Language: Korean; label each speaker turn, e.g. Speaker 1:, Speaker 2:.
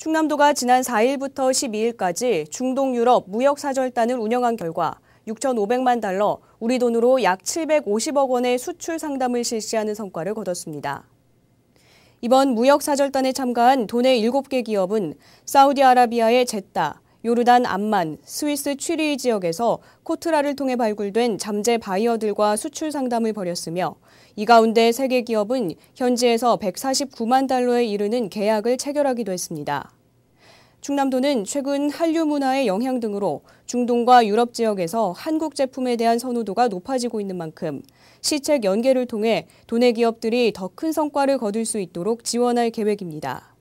Speaker 1: 충남도가 지난 4일부터 12일까지 중동 유럽 무역 사절단을 운영한 결과 6,500만 달러, 우리 돈으로 약 750억 원의 수출 상담을 실시하는 성과를 거뒀습니다. 이번 무역 사절단에 참가한 도내 7개 기업은 사우디아라비아의 제따, 요르단 암만, 스위스 취리 히 지역에서 코트라를 통해 발굴된 잠재 바이어들과 수출 상담을 벌였으며 이 가운데 세계 기업은 현지에서 149만 달러에 이르는 계약을 체결하기도 했습니다. 충남도는 최근 한류 문화의 영향 등으로 중동과 유럽 지역에서 한국 제품에 대한 선호도가 높아지고 있는 만큼 시책 연계를 통해 도내 기업들이 더 큰 성과를 거둘 수 있도록 지원할 계획입니다.